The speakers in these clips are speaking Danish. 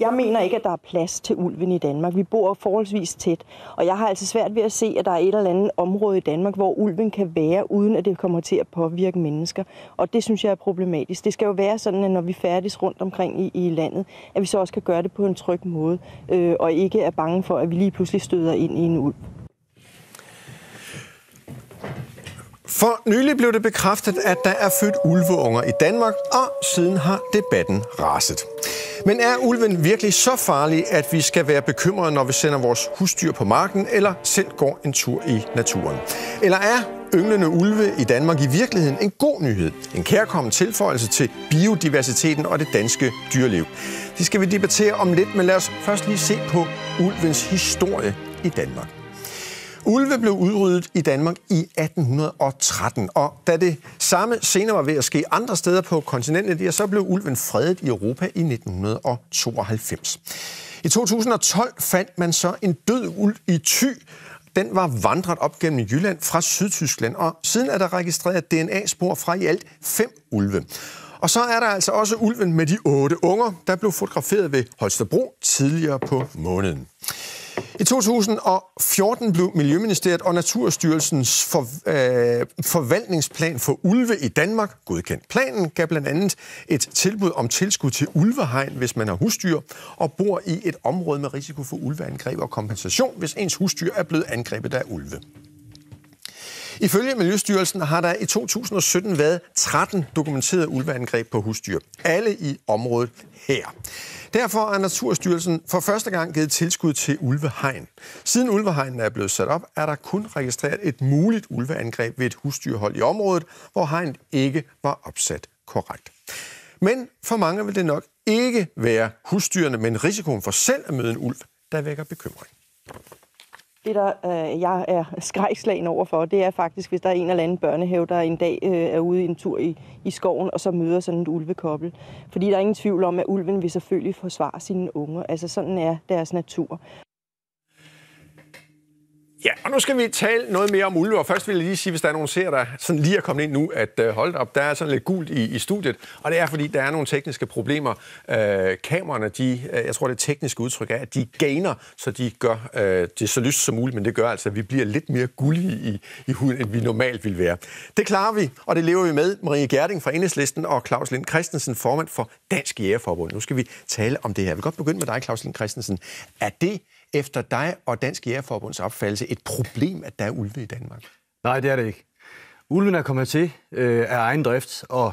Jeg mener ikke, at der er plads til ulven i Danmark. Vi bor forholdsvis tæt, og jeg har altså svært ved at se, at der er et eller andet område i Danmark, hvor ulven kan være, uden at det kommer til at påvirke mennesker. Og det synes jeg er problematisk. Det skal jo være sådan, at når vi færdes rundt omkring i, i landet, at vi så også kan gøre det på en tryg måde, øh, og ikke er bange for, at vi lige pludselig støder ind i en ulv. For nylig blev det bekræftet, at der er født ulveunger i Danmark, og siden har debatten raset. Men er ulven virkelig så farlig, at vi skal være bekymrede, når vi sender vores husdyr på marken eller selv går en tur i naturen? Eller er ynglende ulve i Danmark i virkeligheden en god nyhed? En kærkommen tilføjelse til biodiversiteten og det danske dyreliv. Det skal vi debattere om lidt, men lad os først lige se på ulvens historie i Danmark. Ulve blev udryddet i Danmark i 1813, og da det samme senere var ved at ske andre steder på kontinentet, så blev ulven fredet i Europa i 1992. I 2012 fandt man så en død ulv i Thy, den var vandret op gennem Jylland fra Sydtyskland, og siden er der registreret DNA-spor fra i alt fem ulve. Og så er der altså også ulven med de otte unger, der blev fotograferet ved Holstebro tidligere på måneden. I 2014 blev Miljøministeriet og Naturstyrelsens for, øh, forvaltningsplan for ulve i Danmark godkendt. Planen gav blandt andet et tilbud om tilskud til ulvehegn, hvis man har husdyr og bor i et område med risiko for ulveangreb og kompensation, hvis ens husdyr er blevet angrebet af ulve. Ifølge Miljøstyrelsen har der i 2017 været 13 dokumenterede ulveangreb på husdyr. Alle i området her. Derfor har Naturstyrelsen for første gang givet tilskud til ulvehegn. Siden ulvehegnene er blevet sat op, er der kun registreret et muligt ulveangreb ved et husdyrhold i området, hvor hegnet ikke var opsat korrekt. Men for mange vil det nok ikke være husdyrene, men risikoen for selv at møde en ulv, der vækker bekymring. Det, der øh, jeg er skrækslagen over for, det er faktisk, hvis der er en eller anden børnehave, der en dag øh, er ude i en tur i, i skoven, og så møder sådan et ulvekobbel. Fordi der er ingen tvivl om, at ulven vil selvfølgelig forsvare sine unger. Altså sådan er deres natur. Ja, og nu skal vi tale noget mere om ulve, og først vil jeg lige sige, hvis der er nogen ser der sådan lige er kommet ind nu, at uh, hold op, der er sådan lidt gult i, i studiet, og det er, fordi der er nogle tekniske problemer. uh, kameraerne, de, uh, jeg tror, det tekniske udtryk er, at de gainer, så de gør uh, det så lyst som muligt, men det gør altså, at vi bliver lidt mere gullige i, i huden, end vi normalt ville være. Det klarer vi, og det lever vi med. Marie Gerding fra Enhedslisten og Claus Lind Christensen, formand for Dansk Jægerforbund. Nu skal vi tale om det her. Vi kan godt begynde med dig, Claus Lind Christensen. Er det efter dig og Dansk Jægerforbunds opfattelse et problem, at der er ulve i Danmark? Nej, det er det ikke. Ulven er kommet til øh, af egen drift, og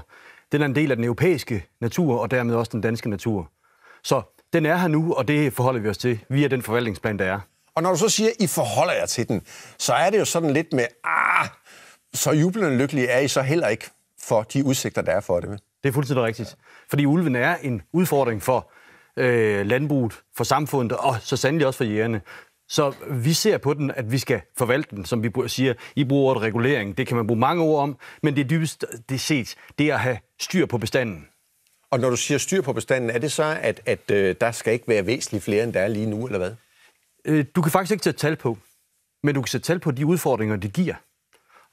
den er en del af den europæiske natur, og dermed også den danske natur. Så den er her nu, og det forholder vi os til via den forvaltningsplan, der er. Og når du så siger, I forholder jer til den, så er det jo sådan lidt med, ah, så jublende lykkelige er I så heller ikke for de udsigter, der er for det. Det er fuldstændig rigtigt. Fordi ulven er en udfordring for øh, landbruget, for samfundet og så sandelig også for jægerne. Så vi ser på den, at vi skal forvalte den, som vi siger. I bruger ordet regulering, det kan man bruge mange ord om, men det er dybest det set, det er at have styr på bestanden. Og når du siger styr på bestanden, er det så, at, at øh, der skal ikke være væsentligt flere, end der er lige nu, eller hvad? Øh, du kan faktisk ikke sætte tal på, men du kan sætte tal på de udfordringer, det giver.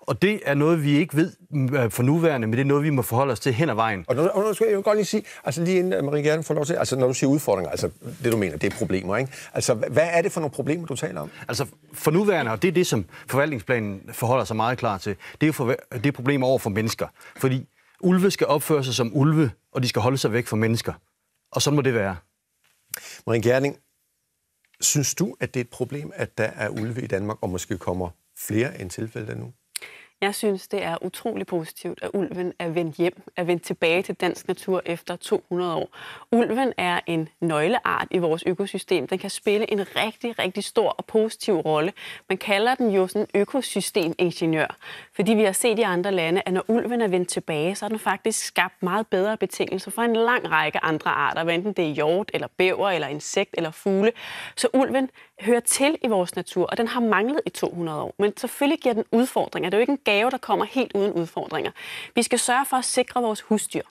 Og det er noget, vi ikke ved mm, øh, for nuværende, men det er noget, vi må forholde os til hen ad vejen. Og nu, skal jeg jo godt lige sige, altså lige inden øh, Marie gerne får lov til, altså når du siger udfordringer, altså det du mener, det er problemer, ikke? Altså hvad er det for nogle problemer, du taler om? Altså for nuværende, og det er det, som forvaltningsplanen forholder sig meget klar til, det er jo for, det er problemer over for mennesker. Fordi ulve skal opføre sig som ulve, og de skal holde sig væk fra mennesker. Og så må det være. Marie Gerning, synes du, at det er et problem, at der er ulve i Danmark, og måske kommer flere end tilfælde nu? Jeg synes, det er utrolig positivt, at ulven er vendt hjem, er vendt tilbage til dansk natur efter 200 år. Ulven er en nøgleart i vores økosystem. Den kan spille en rigtig, rigtig stor og positiv rolle. Man kalder den jo sådan økosystemingeniør, fordi vi har set i andre lande, at når ulven er vendt tilbage, så har den faktisk skabt meget bedre betingelser for en lang række andre arter, hvad enten det er hjort, eller bæver, eller insekt, eller fugle. Så ulven hører til i vores natur, og den har manglet i 200 år. Men selvfølgelig giver den udfordringer. Det er jo ikke en gave, der kommer helt uden udfordringer. Vi skal sørge for at sikre vores husdyr.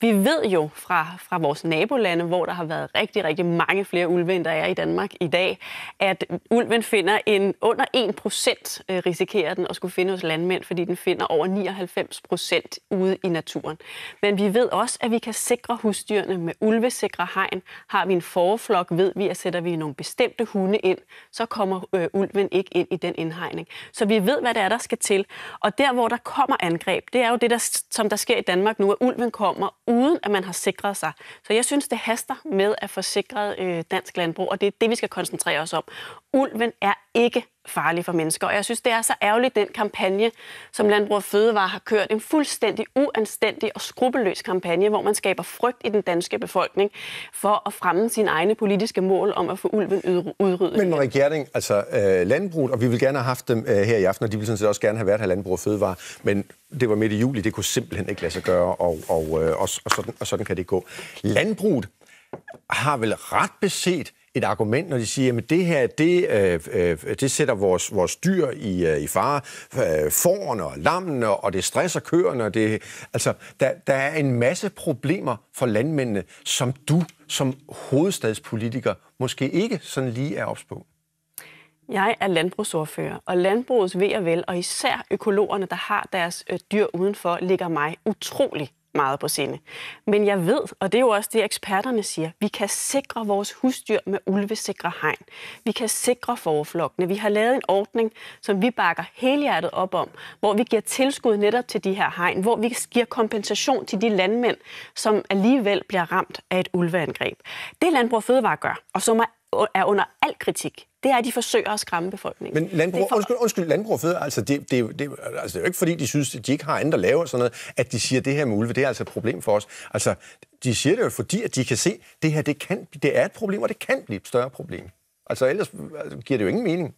Vi ved jo fra, fra vores nabolande, hvor der har været rigtig, rigtig mange flere ulve, end der er i Danmark i dag, at ulven finder en under 1 procent øh, risikerer den at skulle finde hos landmænd, fordi den finder over 99 procent ude i naturen. Men vi ved også, at vi kan sikre husdyrene med ulvesikre hegn. Har vi en forflok, ved vi, at sætter vi nogle bestemte hunde ind, så kommer øh, ulven ikke ind i den indhegning. Så vi ved, hvad det er, der skal til. Og der, hvor der kommer angreb, det er jo det, der, som der sker i Danmark nu, at ulven kommer kommer, uden at man har sikret sig. Så jeg synes, det haster med at få sikret øh, dansk landbrug, og det er det, vi skal koncentrere os om. Ulven er ikke farlige for mennesker. Og jeg synes, det er så ærgerligt, den kampagne, som Landbrug og Fødevare har kørt, en fuldstændig uanstændig og skrupelløs kampagne, hvor man skaber frygt i den danske befolkning for at fremme sine egne politiske mål om at få ulven udryddet. Men Marie Gjerding, altså uh, landbruget, og vi vil gerne have haft dem uh, her i aften, og de ville sådan set også gerne have været her Landbrug og Fødevare, men det var midt i juli, det kunne simpelthen ikke lade sig gøre, og, og, øh, og, og, sådan, og sådan kan det gå. Landbruget har vel ret beset et argument, når de siger, at det her, det, øh, øh, det sætter vores, vores dyr i, øh, i fare. Øh, fårene og lammene, og det stresser køerne. Og det, altså, der, der er en masse problemer for landmændene, som du som hovedstadspolitiker måske ikke sådan lige er ops på. Jeg er landbrugsordfører, og landbrugets ved og vel, og især økologerne, der har deres øh, dyr udenfor, ligger mig utrolig meget på sinde. Men jeg ved, og det er jo også det, eksperterne siger, vi kan sikre vores husdyr med ulvesikre hegn. Vi kan sikre forflokkene. Vi har lavet en ordning, som vi bakker helhjertet op om, hvor vi giver tilskud netop til de her hegn, hvor vi giver kompensation til de landmænd, som alligevel bliver ramt af et ulveangreb. Det Landbrug Fødevare gør, og som er under al kritik, det er, at de forsøger at skræmme befolkningen. Men landbrug, for... undskyld, undskyld, landbrug og fødder, altså det, det, det, altså det er jo ikke fordi, de synes, at de ikke har andet at lave og sådan noget, at de siger, at det her med ulve, det er altså et problem for os. Altså, de siger det jo, fordi at de kan se, at det her det, kan, det er et problem, og det kan blive et større problem. Altså ellers altså, giver det jo ingen mening.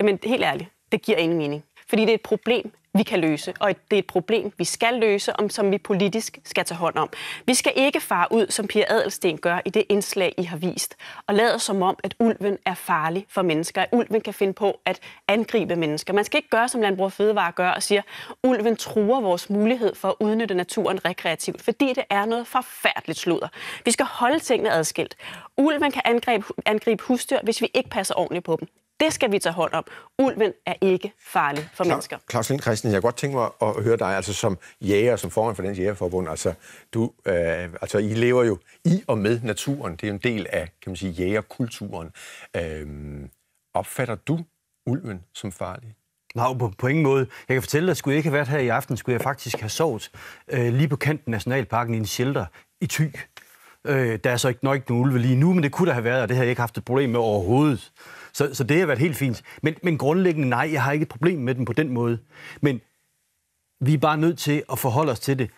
Jamen helt ærligt, det giver ingen mening. Fordi det er et problem, vi kan løse, og det er et problem, vi skal løse, om som vi politisk skal tage hånd om. Vi skal ikke fare ud, som Pia Adelsten gør i det indslag, I har vist, og lade som om, at ulven er farlig for mennesker, at ulven kan finde på at angribe mennesker. Man skal ikke gøre, som Landbrug Fødevare gør, og siger, ulven truer vores mulighed for at udnytte naturen rekreativt, fordi det er noget forfærdeligt sludder. Vi skal holde tingene adskilt. Ulven kan angribe, angribe husdyr, hvis vi ikke passer ordentligt på dem. Det skal vi tage hånd om. Ulven er ikke farlig for Kla- mennesker. Claus Lind Christen, jeg kunne godt tænke mig at høre dig altså som jæger, som formand for den jægerforbund. Altså, du, øh, altså, I lever jo i og med naturen. Det er en del af kan man sige, jægerkulturen. Øh, opfatter du ulven som farlig? Nej, på, på ingen måde. Jeg kan fortælle dig, at skulle jeg ikke have været her i aften, skulle jeg faktisk have sovet øh, lige på kanten af Nationalparken i en shelter i Thy. Øh, der er så ikke nok nogen ulve lige nu, men det kunne der have været, og det havde jeg ikke haft et problem med overhovedet. Så, så det har været helt fint. Men, men grundlæggende, nej, jeg har ikke et problem med den på den måde. Men vi er bare nødt til at forholde os til det.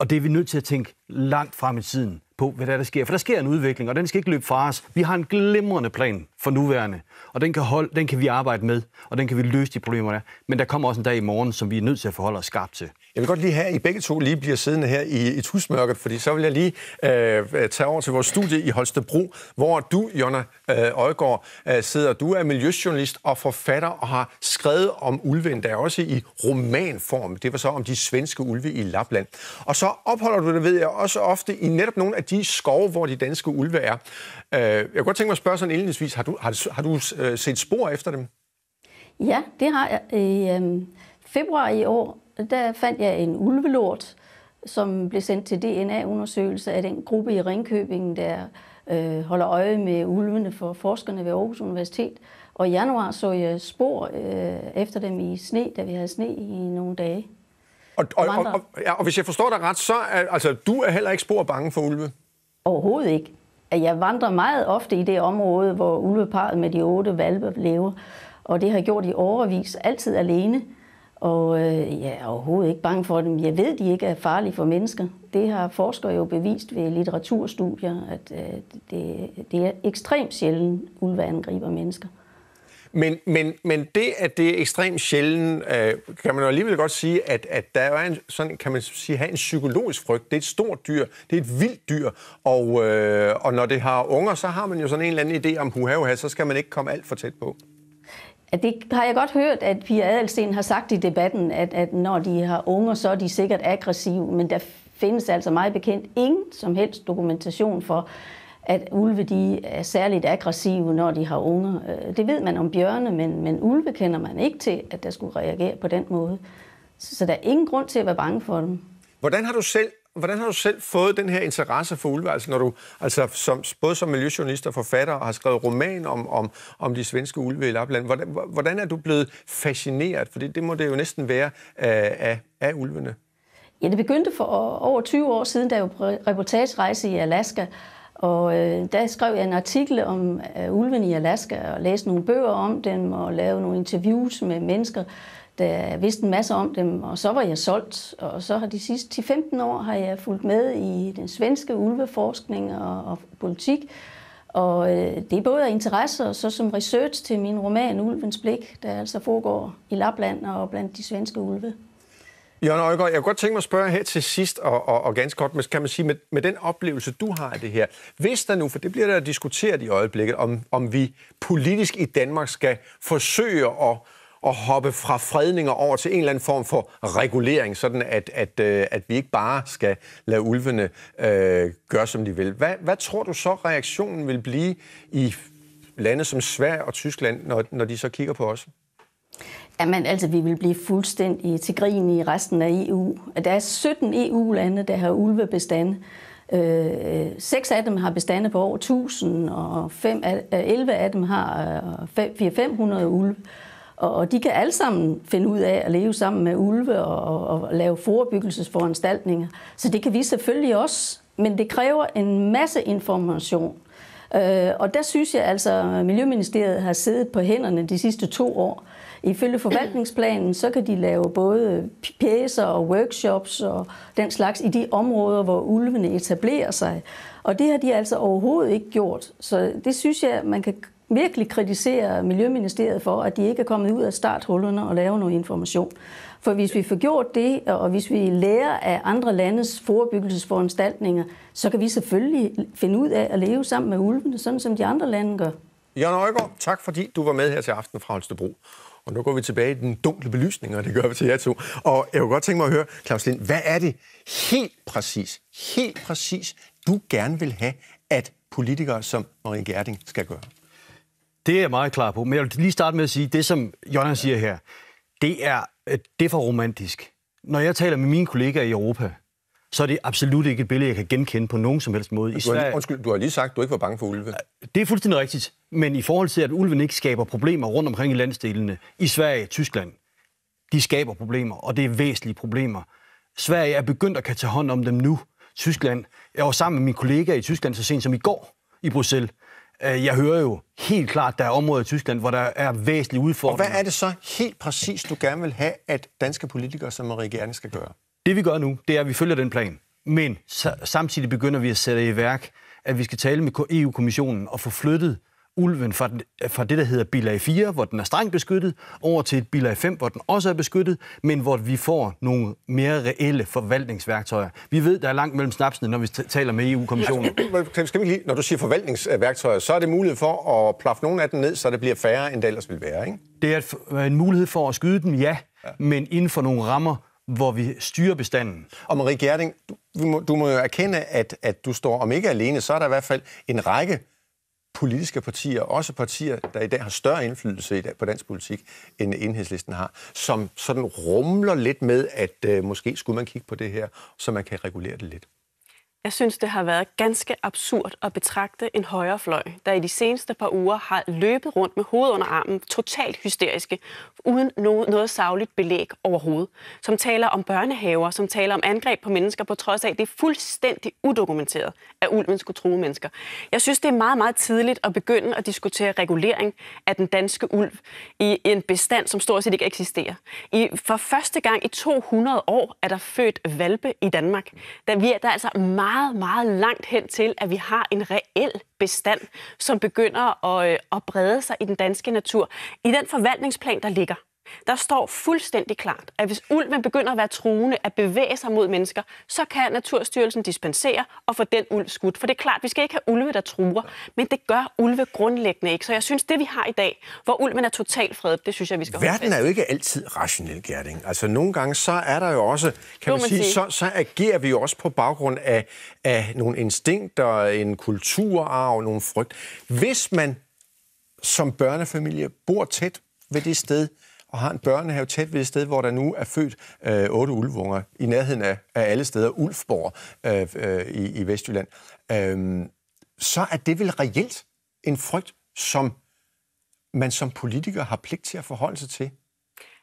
Og det er vi nødt til at tænke, langt frem i tiden på, hvad der, der sker. For der sker en udvikling, og den skal ikke løbe fra os. Vi har en glimrende plan for nuværende, og den kan, holde, den kan vi arbejde med, og den kan vi løse de problemer, der Men der kommer også en dag i morgen, som vi er nødt til at forholde os skarpt til. Jeg vil godt lige have, at I begge to lige bliver siddende her i et tusmørket, fordi så vil jeg lige øh, øh, tage over til vores studie i Holstebro, hvor du, Jonna øh, Øjgaard, øh, sidder. Du er miljøjournalist og forfatter og har skrevet om ulven, der er også i romanform. Det var så om de svenske ulve i Lapland. Og så opholder du dig, ved jeg, også ofte i netop nogle af de skove, hvor de danske ulve er. Øh, jeg kunne godt tænke mig at spørge sådan indledningsvis, har du, har, har du øh, set spor efter dem? Ja, det har jeg. I øh, februar i år, der fandt jeg en ulvelort, som blev sendt til DNA-undersøgelse af den gruppe i Ringkøbing, der øh, holder øje med ulvene for forskerne ved Aarhus Universitet. Og i januar så jeg spor øh, efter dem i sne, da vi havde sne i nogle dage. Og, og, og, og, ja, og hvis jeg forstår dig ret, så er altså, du er heller ikke spor bange for ulve? Overhovedet ikke. Jeg vandrer meget ofte i det område, hvor ulveparet med de otte valpe lever. Og det har jeg gjort i overvis, altid alene. Og øh, jeg er overhovedet ikke bange for dem. Jeg ved, de ikke er farlige for mennesker. Det har forskere jo bevist ved litteraturstudier, at øh, det, det er ekstremt sjældent, ulve angriber mennesker. Men, men, men det, at det er ekstremt sjældent, øh, kan man alligevel godt sige, at, at der er en, sådan, kan man sige, have en psykologisk frygt. Det er et stort dyr, det er et vildt dyr, og, øh, og når det har unger, så har man jo sådan en eller anden idé om huha, huha så skal man ikke komme alt for tæt på. At det har jeg godt hørt, at Pia Adelsten har sagt i debatten, at, at når de har unger, så er de sikkert aggressive, men der findes altså meget bekendt ingen som helst dokumentation for, at ulve de er særligt aggressive, når de har unger. Øh, det ved man om bjørne, men, men ulve kender man ikke til, at der skulle reagere på den måde. Så, så der er ingen grund til at være bange for dem. Hvordan har du selv hvordan har du selv fået den her interesse for ulve? Altså, når du, altså som, både som miljøjournalist og forfatter og har skrevet roman om, om, om de svenske ulve i Lapland. Hvordan, hvordan er du blevet fascineret? For det, det må det jo næsten være af, af, af ulvene. Ja, det begyndte for over 20 år siden, da jeg var på reportagerejse i Alaska, og øh, der skrev jeg en artikel om øh, ulven i Alaska og læste nogle bøger om dem og lavede nogle interviews med mennesker, der vidste en masse om dem, og så var jeg solgt. Og så har de sidste 10-15 år har jeg fulgt med i den svenske ulveforskning og, og politik. Og øh, det er både af interesse og så som research til min roman Ulvens Blik, der altså foregår i Lapland og blandt de svenske ulve. Jørgen jeg kunne godt tænke mig at spørge her til sidst, og, og, og ganske kort, men kan man sige, med, med den oplevelse, du har af det her, hvis der nu, for det bliver der diskuteret i øjeblikket, om, om vi politisk i Danmark skal forsøge at, at hoppe fra fredninger over til en eller anden form for regulering, sådan at, at, øh, at vi ikke bare skal lade ulvene øh, gøre, som de vil. Hvad, hvad tror du så, reaktionen vil blive i lande som Sverige og Tyskland, når, når de så kigger på os? Jamen, altså, vi vil blive fuldstændig til grin i resten af EU. Der er 17 EU-lande, der har ulvebestande. Øh, seks af dem har bestande på over 1000, og fem af, 11 øh, af dem har 400-500 øh, ulve. Og de kan alle sammen finde ud af at leve sammen med ulve og, og, og lave forebyggelsesforanstaltninger. Så det kan vi selvfølgelig også, men det kræver en masse information. Øh, og der synes jeg altså, at Miljøministeriet har siddet på hænderne de sidste to år. Ifølge forvaltningsplanen, så kan de lave både pjæser og workshops og den slags i de områder, hvor ulvene etablerer sig. Og det har de altså overhovedet ikke gjort. Så det synes jeg, man kan virkelig kritisere Miljøministeriet for, at de ikke er kommet ud af starthullerne og lave noget information. For hvis vi får gjort det, og hvis vi lærer af andre landes forebyggelsesforanstaltninger, så kan vi selvfølgelig finde ud af at leve sammen med ulvene, sådan som de andre lande gør. Jørgen Øjgaard, tak fordi du var med her til aften fra Holstebro. Og nu går vi tilbage i den dunkle belysning, og det gør vi til jer to. Og jeg kunne godt tænke mig at høre, Claus Lind, hvad er det helt præcis, helt præcis, du gerne vil have, at politikere som Marie Gerding skal gøre? Det er jeg meget klar på. Men jeg vil lige starte med at sige, det som Jørgen siger her, det er, det er for romantisk. Når jeg taler med mine kollegaer i Europa, så er det absolut ikke et billede, jeg kan genkende på nogen som helst måde. I du Sverige... lige, undskyld, du har lige sagt, at du ikke var bange for ulve. Øh, det er fuldstændig rigtigt. Men i forhold til, at ulven ikke skaber problemer rundt omkring i landsdelene, i Sverige og Tyskland, de skaber problemer, og det er væsentlige problemer. Sverige er begyndt at kan tage hånd om dem nu. Tyskland, jeg var sammen med mine kollegaer i Tyskland så sent som i går i Bruxelles, Øh, jeg hører jo helt klart, at der er områder i Tyskland, hvor der er væsentlige udfordringer. Og hvad er det så helt præcis, du gerne vil have, at danske politikere som regeringen skal gøre? Det vi gør nu, det er, at vi følger den plan. Men samtidig begynder vi at sætte i værk, at vi skal tale med EU-kommissionen og få flyttet ulven fra, den, fra det, der hedder bilag 4, hvor den er strengt beskyttet, over til et bilag 5, hvor den også er beskyttet, men hvor vi får nogle mere reelle forvaltningsværktøjer. Vi ved, der er langt mellem snapsene, når vi taler med EU-kommissionen. Skal vi lige, når du siger forvaltningsværktøjer, så er det mulighed for at plaffe nogle af dem ned, så det bliver færre, end det ellers ville være, ikke? Det er en mulighed for at skyde dem, ja, ja. men inden for nogle rammer, hvor vi styrer bestanden. Og Marie Gerding, du må, du må jo erkende, at, at du står om ikke alene, så er der i hvert fald en række politiske partier, også partier, der i dag har større indflydelse i dag på dansk politik, end enhedslisten har, som sådan rumler lidt med, at øh, måske skulle man kigge på det her, så man kan regulere det lidt. Jeg synes, det har været ganske absurd at betragte en højrefløj, der i de seneste par uger har løbet rundt med hovedet under armen, totalt hysteriske, uden noget, noget savligt belæg overhovedet, som taler om børnehaver, som taler om angreb på mennesker, på trods af, at det er fuldstændig udokumenteret, at ulven skulle true mennesker. Jeg synes, det er meget, meget tidligt at begynde at diskutere regulering af den danske ulv i en bestand, som stort set ikke eksisterer. I, for første gang i 200 år er der født valpe i Danmark. Der, vi er, der er altså meget meget, meget langt hen til, at vi har en reel bestand, som begynder at, øh, at brede sig i den danske natur. I den forvaltningsplan, der ligger, der står fuldstændig klart, at hvis ulven begynder at være truende at bevæge sig mod mennesker, så kan Naturstyrelsen dispensere og få den ulv skudt. For det er klart, vi skal ikke have ulve, der truer, men det gør ulve grundlæggende ikke. Så jeg synes, det vi har i dag, hvor ulven er totalt fredet, det synes jeg, vi skal Verden holde Verden er jo ikke altid rationel, Gerding. Altså nogle gange, så er der jo også, kan man, man sige, sige, så, så agerer vi jo også på baggrund af, af nogle instinkter, en kulturarv, nogle frygt. Hvis man som børnefamilie bor tæt ved det sted, og har en børnehave tæt ved et sted, hvor der nu er født øh, otte ulvunger, i nærheden af, af alle steder, Ulfborg øh, øh, i, i Vestjylland, øh, så er det vel reelt en frygt, som man som politiker har pligt til at forholde sig til.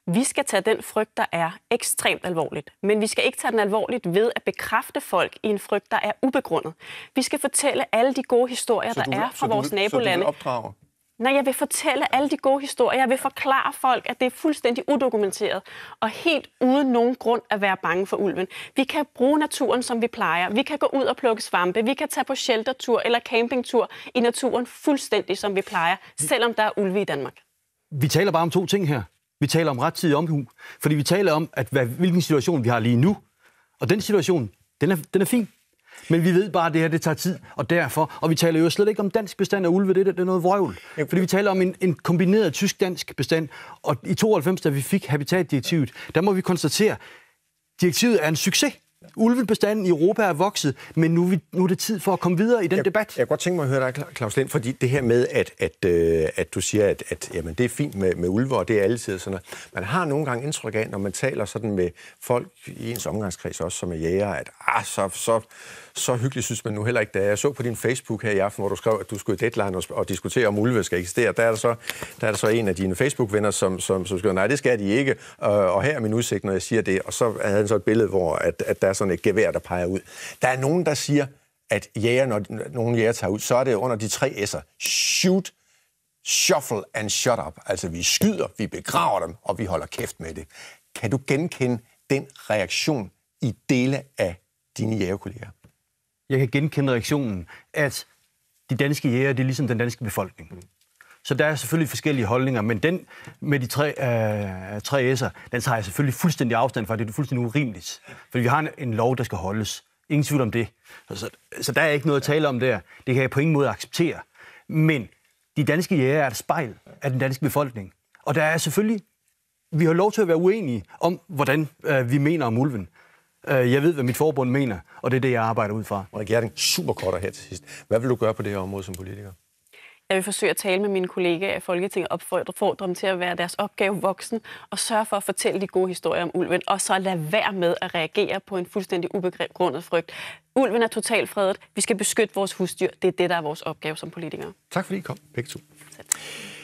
Vi skal tage den frygt, der er ekstremt alvorligt, men vi skal ikke tage den alvorligt ved at bekræfte folk i en frygt, der er ubegrundet. Vi skal fortælle alle de gode historier, så du, der er fra så vores du, nabolande. Så du opdrage når jeg vil fortælle alle de gode historier, jeg vil forklare folk, at det er fuldstændig udokumenteret, og helt uden nogen grund at være bange for ulven. Vi kan bruge naturen, som vi plejer. Vi kan gå ud og plukke svampe. Vi kan tage på sheltertur eller campingtur i naturen fuldstændig, som vi plejer, selvom der er ulve i Danmark. Vi taler bare om to ting her. Vi taler om rettidig omhu, fordi vi taler om, at hvad, hvilken situation vi har lige nu. Og den situation, den er, den er fin. Men vi ved bare, at det her det tager tid, og derfor. Og vi taler jo slet ikke om dansk bestand af ulve, det, det er noget vrøvl. Fordi vi taler om en, en kombineret tysk-dansk bestand. Og i 92, da vi fik Habitatdirektivet, der må vi konstatere, at direktivet er en succes. Ulvebestanden i Europa er vokset, men nu, vi, nu er det tid for at komme videre i den jeg, debat. Jeg kunne godt tænke mig at høre dig, Claus Lind, fordi det her med, at, at, øh, at du siger, at, at jamen, det er fint med, med ulve, og det er altid sådan noget. Man har nogle gange indtryk af, når man taler sådan med folk i ens omgangskreds, også som er jæger, at ah, så, så, så hyggeligt synes man nu heller ikke, da jeg så på din Facebook her i aften, hvor du skrev, at du skulle i deadline og, og diskutere, om ulve skal eksistere. Der er der så, der er der så en af dine Facebook-venner, som, som, som skriver, nej, det skal de ikke, og, øh, og her er min udsigt, når jeg siger det. Og så havde han så et billede, hvor at, at der er sådan et gevær, der peger ud. Der er nogen, der siger, at jæger, når nogen jæger tager ud, så er det under de tre S'er. Shoot, shuffle and shut up. Altså, vi skyder, vi begraver dem, og vi holder kæft med det. Kan du genkende den reaktion i dele af dine jægerkolleger? jeg kan genkende reaktionen, at de danske jæger, det er ligesom den danske befolkning. Så der er selvfølgelig forskellige holdninger, men den med de tre, øh, tre S'er, den tager jeg selvfølgelig fuldstændig afstand fra. Det er fuldstændig urimeligt. Fordi vi har en, en lov, der skal holdes. Ingen tvivl om det. Så, så, så der er ikke noget at tale om der. Det kan jeg på ingen måde acceptere. Men de danske jæger er et spejl af den danske befolkning. Og der er selvfølgelig... Vi har lov til at være uenige om, hvordan øh, vi mener om ulven. Øh, jeg ved, hvad mit forbund mener, og det er det, jeg arbejder ud fra. Og Gerding, super kort her til sidst. Hvad vil du gøre på det her område som politiker? Jeg vil forsøge at tale med mine kollegaer i Folketinget og opfordre dem til at være deres opgave voksen og sørge for at fortælle de gode historier om ulven, og så lade være med at reagere på en fuldstændig ubegrundet frygt. Ulven er totalt fredet. Vi skal beskytte vores husdyr. Det er det, der er vores opgave som politikere. Tak fordi I kom, begge to. Selv.